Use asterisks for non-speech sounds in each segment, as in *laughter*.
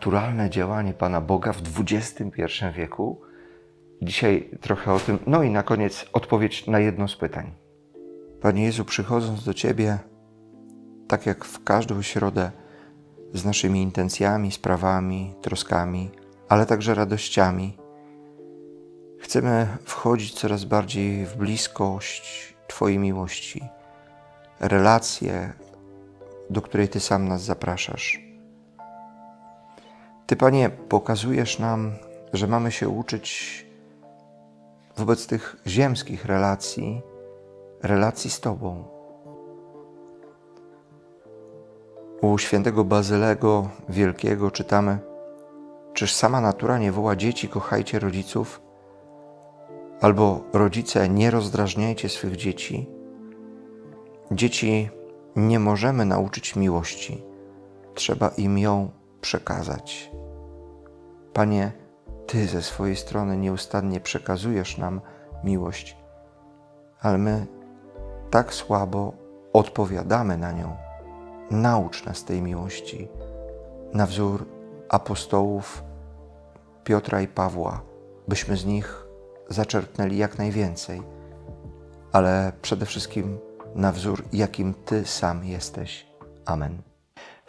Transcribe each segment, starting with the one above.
naturalne działanie Pana Boga w XXI wieku? Dzisiaj trochę o tym. No i na koniec odpowiedź na jedno z pytań. Panie Jezu, przychodząc do Ciebie, tak jak w każdą środę, z naszymi intencjami, sprawami, troskami, ale także radościami, chcemy wchodzić coraz bardziej w bliskość Twojej miłości, relacje, do której Ty sam nas zapraszasz. Ty, Panie, pokazujesz nam, że mamy się uczyć wobec tych ziemskich relacji, relacji z Tobą. U świętego Bazylego Wielkiego czytamy: Czyż sama natura nie woła dzieci, kochajcie rodziców? Albo rodzice, nie rozdrażniajcie swych dzieci. Dzieci nie możemy nauczyć miłości, trzeba im ją przekazać. Panie, Ty ze swojej strony nieustannie przekazujesz nam miłość, ale my tak słabo odpowiadamy na nią. Naucz nas tej miłości, na wzór apostołów Piotra i Pawła, byśmy z nich zaczerpnęli jak najwięcej, ale przede wszystkim na wzór, jakim Ty sam jesteś. Amen.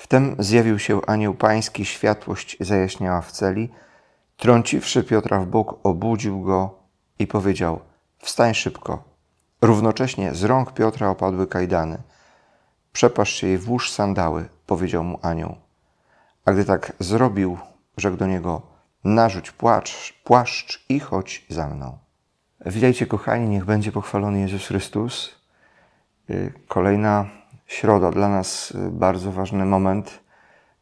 Wtem zjawił się anioł pański, światłość zajaśniała w celi. Trąciwszy Piotra w bok, obudził go i powiedział: Wstań szybko. Równocześnie z rąk Piotra opadły kajdany. Przepasz się i włóż sandały, powiedział mu anioł. A gdy tak zrobił, rzekł do niego: Narzuć płaszcz, płaszcz i chodź za mną. Witajcie, kochani, niech będzie pochwalony Jezus Chrystus. Y, kolejna środa dla nas y, bardzo ważny moment,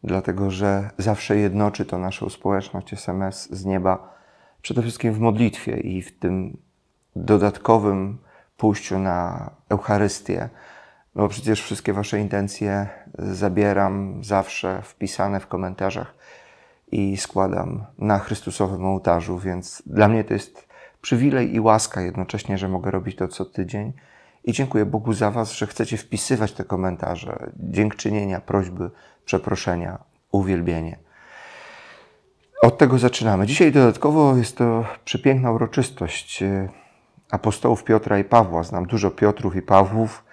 dlatego że zawsze jednoczy to naszą społeczność SMS z nieba, przede wszystkim w modlitwie i w tym dodatkowym pójściu na Eucharystię. No bo przecież wszystkie Wasze intencje zabieram zawsze wpisane w komentarzach i składam na Chrystusowym ołtarzu, więc dla mnie to jest przywilej i łaska jednocześnie, że mogę robić to co tydzień. I dziękuję Bogu za Was, że chcecie wpisywać te komentarze, dziękczynienia, prośby, przeproszenia, uwielbienie. Od tego zaczynamy. Dzisiaj dodatkowo jest to przepiękna uroczystość y, apostołów Piotra i Pawła. Znam dużo Piotrów i Pawłów,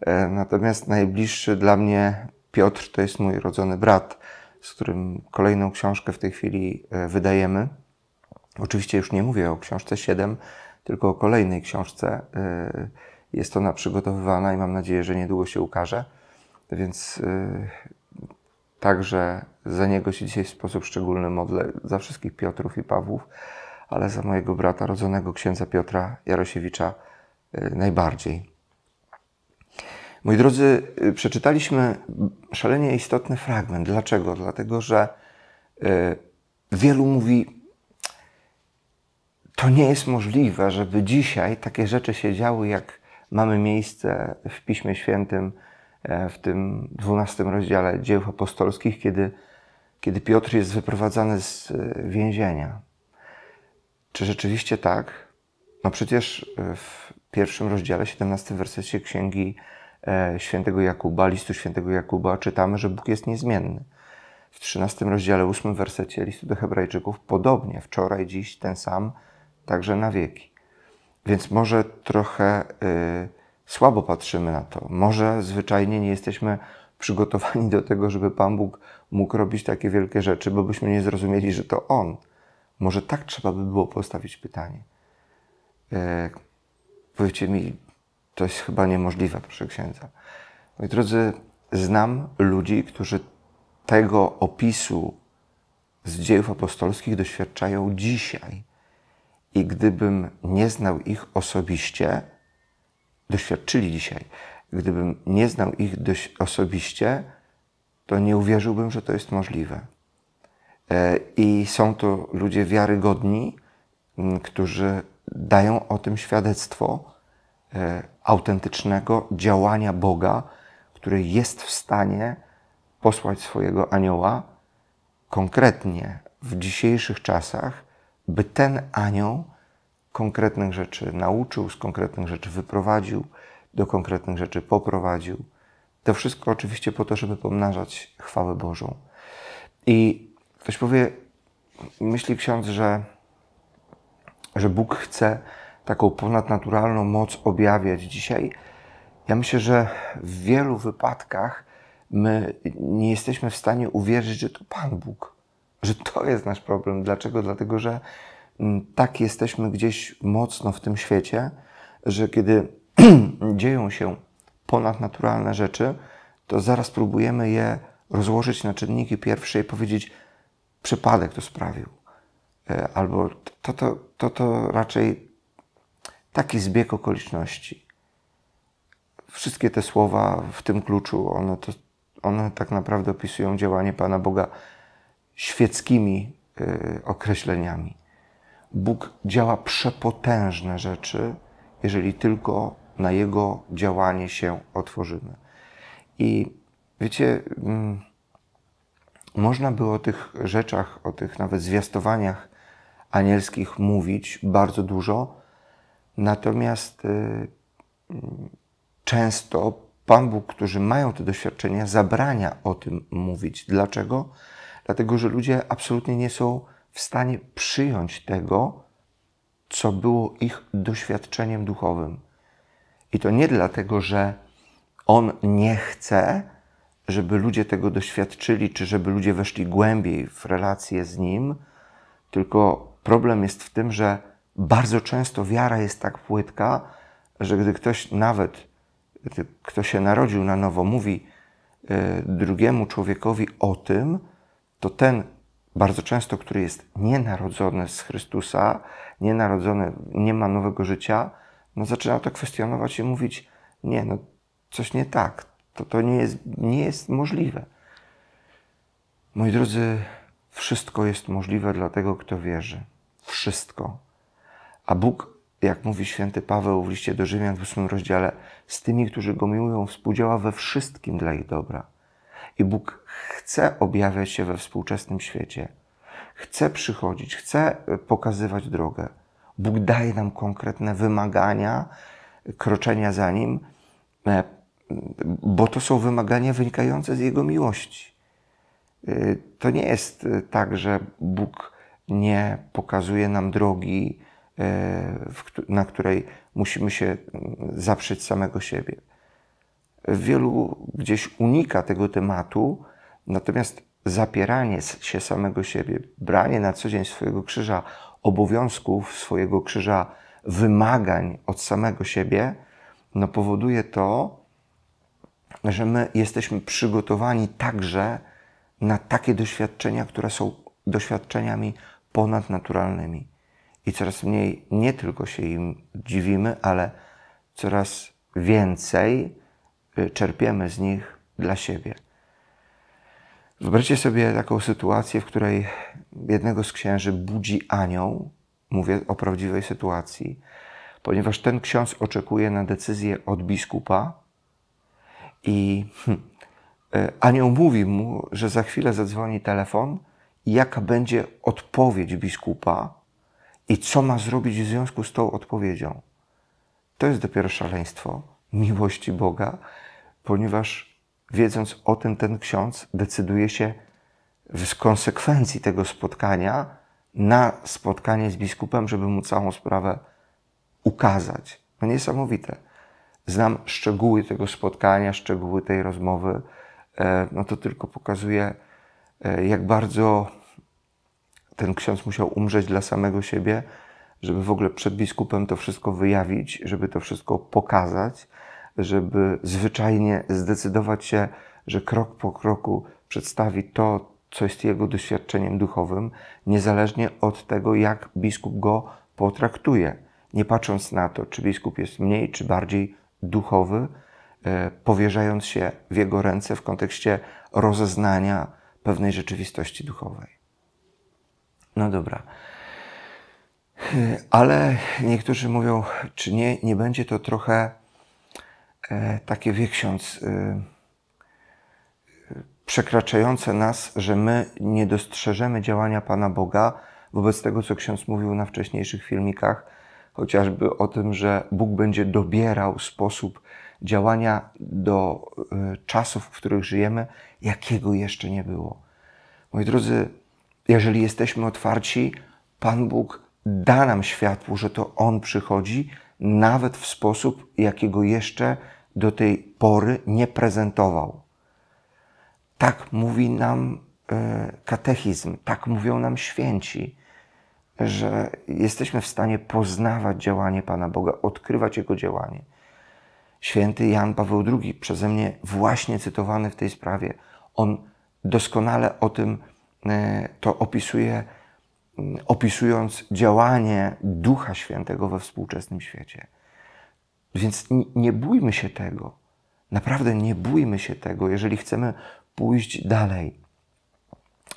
y, natomiast najbliższy dla mnie Piotr to jest mój rodzony brat, z którym kolejną książkę w tej chwili y, wydajemy. Oczywiście już nie mówię o książce 7, tylko o kolejnej książce jest ona przygotowywana i mam nadzieję, że niedługo się ukaże. Więc y, także za niego się dzisiaj w sposób szczególny modlę, za wszystkich Piotrów i Pawłów, ale za mojego brata rodzonego księdza Piotra Jarosiewicza y, najbardziej. Moi drodzy, y, przeczytaliśmy szalenie istotny fragment. Dlaczego? Dlatego, że wielu mówi, to nie jest możliwe, żeby dzisiaj takie rzeczy się działy, jak mamy miejsce w Piśmie Świętym, e, w tym dwunastym rozdziale dzieł apostolskich, kiedy, kiedy Piotr jest wyprowadzany z e, więzienia. Czy rzeczywiście tak? No przecież e, w pierwszym rozdziale, 17 wersecie księgi świętego Jakuba, listu świętego Jakuba, czytamy, że Bóg jest niezmienny. W 13 rozdziale, 8 wersecie listu do Hebrajczyków, podobnie wczoraj, dziś ten sam, także na wieki. Więc może trochę y, słabo patrzymy na to. Może zwyczajnie nie jesteśmy przygotowani do tego, żeby Pan Bóg mógł robić takie wielkie rzeczy, bo byśmy nie zrozumieli, że to On. Może tak trzeba by było postawić pytanie. Y, powiedzcie powiecie mi, to jest chyba niemożliwe, proszę księdza. Moi drodzy, znam ludzi, którzy tego opisu z dziejów apostolskich doświadczają dzisiaj i gdybym nie znał ich osobiście, doświadczyli dzisiaj, gdybym nie znał ich osobiście, to nie uwierzyłbym, że to jest możliwe. E, I są to ludzie wiarygodni, którzy dają o tym świadectwo e, autentycznego działania Boga, który jest w stanie posłać swojego anioła konkretnie w dzisiejszych czasach by ten anioł konkretnych rzeczy nauczył, z konkretnych rzeczy wyprowadził, do konkretnych rzeczy poprowadził. To wszystko oczywiście po to, żeby pomnażać chwałę Bożą. I ktoś powie, myśli ksiądz, że, że Bóg chce taką ponadnaturalną moc objawiać dzisiaj. Ja myślę, że w wielu wypadkach my nie jesteśmy w stanie uwierzyć, że to Pan Bóg że to jest nasz problem. Dlaczego? Dlatego, że mm, tak jesteśmy gdzieś mocno w tym świecie, że kiedy *clears throat* dzieją się ponadnaturalne rzeczy, to zaraz próbujemy je rozłożyć na czynniki pierwsze i powiedzieć, przypadek to sprawił. E, albo to, to, to, to raczej taki zbieg okoliczności. Wszystkie te słowa w tym kluczu, one, to, one tak naprawdę opisują działanie Pana Boga świeckimi y, określeniami. Bóg działa przepotężne rzeczy, jeżeli tylko na Jego działanie się otworzymy. I wiecie, mm, można było o tych rzeczach, o tych nawet zwiastowaniach anielskich mówić bardzo dużo, natomiast y, często Pan Bóg, którzy mają te doświadczenia, zabrania o tym mówić. Dlaczego? dlatego że ludzie absolutnie nie są w stanie przyjąć tego, co było ich doświadczeniem duchowym. I to nie dlatego, że on nie chce, żeby ludzie tego doświadczyli, czy żeby ludzie weszli głębiej w relacje z nim, tylko problem jest w tym, że bardzo często wiara jest tak płytka, że gdy ktoś nawet, gdy kto się narodził na nowo, mówi y, drugiemu człowiekowi o tym, to ten bardzo często, który jest nienarodzony z Chrystusa, nienarodzony, nie ma nowego życia, no zaczyna to kwestionować i mówić, nie, no coś nie tak, to, to nie, jest, nie jest możliwe. Moi drodzy, wszystko jest możliwe dla tego, kto wierzy. Wszystko. A Bóg, jak mówi święty Paweł w liście do Rzymian w 8 rozdziale, z tymi, którzy go miłują, współdziała we wszystkim dla ich dobra. I Bóg chce objawiać się we współczesnym świecie, chce przychodzić, chce pokazywać drogę. Bóg daje nam konkretne wymagania kroczenia za Nim, e, bo to są wymagania wynikające z Jego miłości. E, to nie jest e, tak, że Bóg nie pokazuje nam drogi, na której musimy się zaprzeć samego siebie. Wielu gdzieś unika tego tematu, Natomiast zapieranie się samego siebie, branie na co dzień swojego krzyża obowiązków, swojego krzyża wymagań od samego siebie, no powoduje to, że my jesteśmy przygotowani także na takie doświadczenia, które są doświadczeniami ponadnaturalnymi. I coraz mniej nie tylko się im dziwimy, ale coraz więcej y, czerpiemy z nich dla siebie. Wyobraźcie sobie taką sytuację, w której jednego z księży budzi anioł, mówię o prawdziwej sytuacji, ponieważ ten ksiądz oczekuje na decyzję od biskupa i hmm, anioł mówi mu, że za chwilę zadzwoni telefon, jaka będzie odpowiedź biskupa i co ma zrobić w związku z tą odpowiedzią. To jest dopiero szaleństwo miłości Boga, ponieważ Wiedząc o tym, ten ksiądz decyduje się w konsekwencji tego spotkania na spotkanie z biskupem, żeby mu całą sprawę ukazać. No niesamowite. Znam szczegóły tego spotkania, szczegóły tej rozmowy. E, no to tylko pokazuje, e, jak bardzo ten ksiądz musiał umrzeć dla samego siebie, żeby w ogóle przed biskupem to wszystko wyjawić, żeby to wszystko pokazać żeby zwyczajnie zdecydować się, że krok po kroku przedstawi to, co jest jego doświadczeniem duchowym, niezależnie od tego, jak biskup go potraktuje. Nie patrząc na to, czy biskup jest mniej czy bardziej duchowy, e, powierzając się w jego ręce w kontekście rozeznania pewnej rzeczywistości duchowej. No dobra. E, ale niektórzy mówią, czy nie, nie będzie to trochę E, takie wie ksiądz, y, przekraczające nas, że my nie dostrzeżemy działania Pana Boga wobec tego, co ksiądz mówił na wcześniejszych filmikach, chociażby o tym, że Bóg będzie dobierał sposób działania do y, czasów, w których żyjemy, jakiego jeszcze nie było. Moi drodzy, jeżeli jesteśmy otwarci, Pan Bóg da nam światło, że to On przychodzi, nawet w sposób, jakiego jeszcze nie do tej pory nie prezentował. Tak mówi nam e, katechizm, tak mówią nam święci, że jesteśmy w stanie poznawać działanie Pana Boga, odkrywać Jego działanie. Święty Jan Paweł II, przeze mnie właśnie cytowany w tej sprawie, on doskonale o tym e, to opisuje, opisując działanie Ducha Świętego we współczesnym świecie. Więc nie bójmy się tego. Naprawdę nie bójmy się tego, jeżeli chcemy pójść dalej.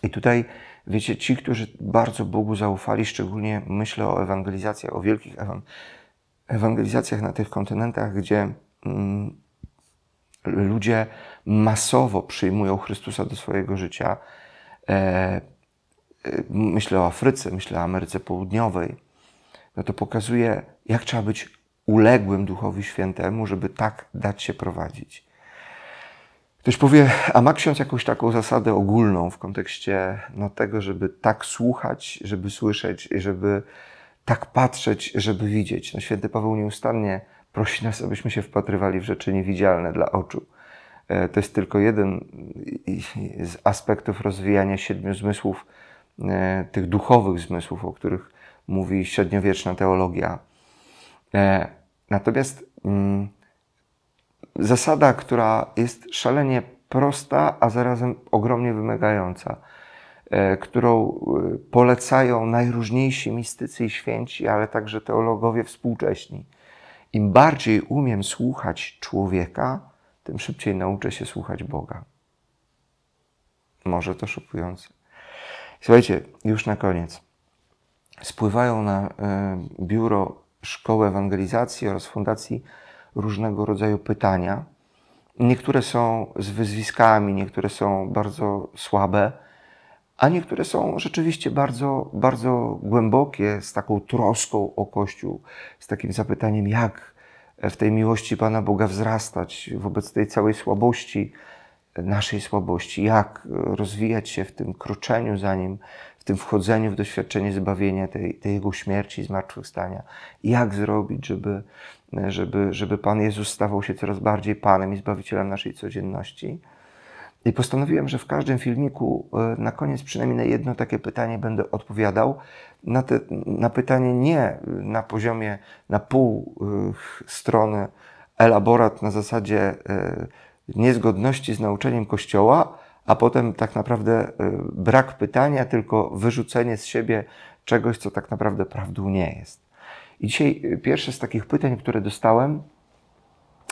I tutaj, wiecie, ci, którzy bardzo Bogu zaufali, szczególnie myślę o ewangelizacjach, o wielkich ewangelizacjach na tych kontynentach, gdzie mm, ludzie masowo przyjmują Chrystusa do swojego życia. E, e myślę o Afryce, myślę o Ameryce Południowej. No to pokazuje, jak trzeba być uległym Duchowi Świętemu, żeby tak dać się prowadzić. Ktoś powie, a ma ksiądz jakąś taką zasadę ogólną w kontekście no, tego, żeby tak słuchać, żeby słyszeć, żeby tak patrzeć, żeby widzieć. No, święty Paweł nieustannie prosi nas, abyśmy się wpatrywali w rzeczy niewidzialne dla oczu. E, to jest tylko jeden z aspektów rozwijania siedmiu zmysłów, e, tych duchowych zmysłów, o których mówi średniowieczna teologia. E, Natomiast mm, zasada, która jest szalenie prosta, a zarazem ogromnie wymagająca, e, którą e, polecają najróżniejsi mistycy i święci, ale także teologowie współcześni. Im bardziej umiem słuchać człowieka, tym szybciej nauczę się słuchać Boga. Może to szokujące. Słuchajcie, już na koniec. Spływają na y, biuro Szkoły Ewangelizacji oraz Fundacji różnego rodzaju pytania. Niektóre są z wyzwiskami, niektóre są bardzo słabe, a niektóre są rzeczywiście bardzo, bardzo głębokie, z taką troską o Kościół, z takim zapytaniem, jak w tej miłości Pana Boga wzrastać wobec tej całej słabości, naszej słabości, jak rozwijać się w tym kroczeniu za Nim, w tym wchodzeniu w doświadczenie zbawienia, tej, tej Jego śmierci, zmartwychwstania. Jak zrobić, żeby, żeby, żeby Pan Jezus stawał się coraz bardziej Panem i Zbawicielem naszej codzienności. I postanowiłem, że w każdym filmiku e, na koniec przynajmniej na jedno takie pytanie będę odpowiadał. Na, te, na pytanie nie na poziomie na pół e, strony elaborat na zasadzie e, niezgodności z nauczeniem Kościoła, a potem tak naprawdę y, brak pytania, tylko wyrzucenie z siebie czegoś, co tak naprawdę prawdą nie jest. I dzisiaj y, pierwsze z takich pytań, które dostałem,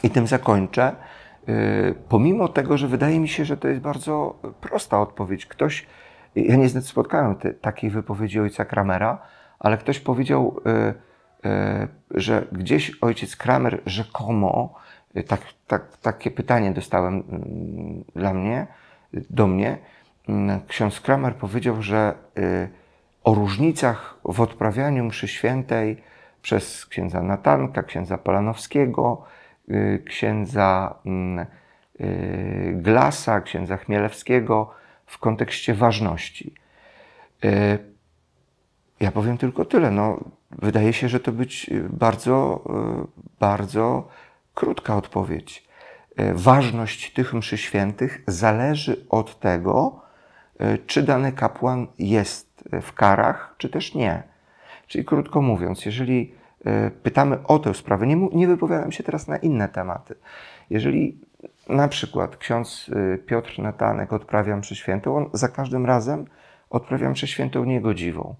i tym zakończę, y, pomimo tego, że wydaje mi się, że to jest bardzo prosta odpowiedź. Ktoś, ja nie spotkałem te, takiej wypowiedzi ojca Kramera, ale ktoś powiedział, że gdzieś ojciec Kramer rzekomo, tak, tak, takie pytanie dostałem mm, dla mnie, do mnie, mm, ksiądz Kramer powiedział, że y, o różnicach w odprawianiu mszy świętej przez księdza Natanka, księdza Polanowskiego, y, księdza mm, y, Glasa, księdza Chmielewskiego w kontekście ważności. Ja powiem tylko tyle. No, wydaje się, że to być bardzo, bardzo krótka odpowiedź. E, ważność tych mszy świętych zależy od tego, e, czy dany kapłan jest e, w karach, czy też nie. Czyli krótko mówiąc, jeżeli pytamy o tę sprawę, nie, nie wypowiadam się teraz na inne tematy. Jeżeli na przykład ksiądz Piotr Natanek odprawia mszę świętą, on za każdym razem odprawia mszę świętą niegodziwą.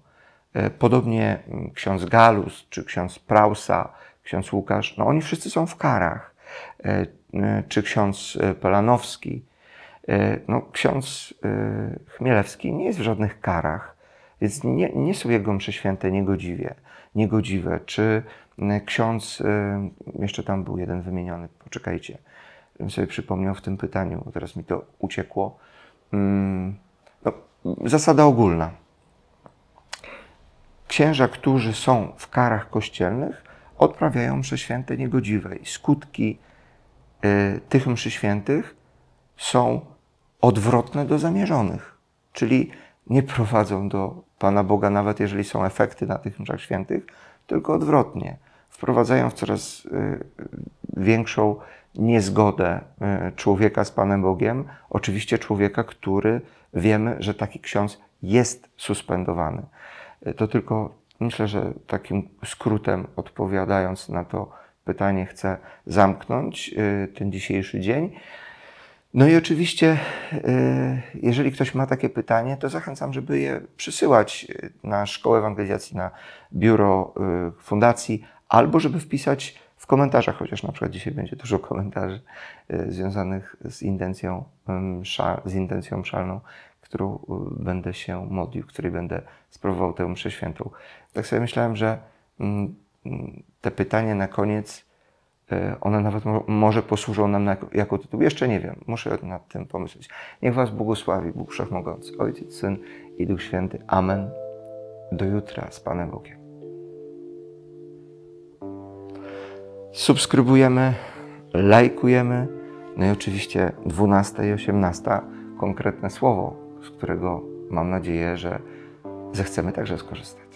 Podobnie mm, ksiądz Galus, czy ksiądz Prausa, ksiądz Łukasz, no oni wszyscy są w karach. E, czy ksiądz e, Palanowski. E, no, ksiądz Chmielewski nie jest w żadnych karach, więc nie, nie są jego mszy święte niegodziwie, niegodziwe. Czy ksiądz, jeszcze tam był jeden wymieniony, poczekajcie, bym sobie przypomniał w tym pytaniu, bo teraz mi to uciekło. Mm, no, zasada ogólna. Księża, którzy są w karach kościelnych, odprawiają msze święte niegodziwe i skutki, Y, tych mszy świętych są odwrotne do zamierzonych, czyli nie prowadzą do Pana Boga, nawet jeżeli są efekty na tych mszach świętych, tylko odwrotnie. Wprowadzają w coraz y, większą niezgodę y, człowieka z Panem Bogiem, oczywiście człowieka, który wiemy, że taki ksiądz jest suspendowany. To tylko myślę, że takim skrótem odpowiadając na to pytanie chcę zamknąć y, ten dzisiejszy dzień. No i oczywiście, y, jeżeli ktoś ma takie pytanie, to zachęcam, żeby je przysyłać y, na Szkołę Ewangelizacji, na biuro fundacji, albo żeby wpisać w komentarzach, chociaż na przykład dzisiaj będzie dużo komentarzy związanych z intencją, mm, z intencją szalną, którą będę się modlił, której będę sprawował tę mszę świętą. Tak sobie myślałem, że mm, te pytania na koniec, e, one nawet może posłużą nam jako tytuł. Jeszcze nie wiem, muszę nad tym pomyśleć. Niech Was błogosławi Bóg Wszechmogący, Ojciec, Syn i Duch Święty. Amen. Do jutra z Panem Bogiem. Subskrybujemy, lajkujemy. No i oczywiście 12 i 18 konkretne słowo, z którego mam nadzieję, że zechcemy także skorzystać.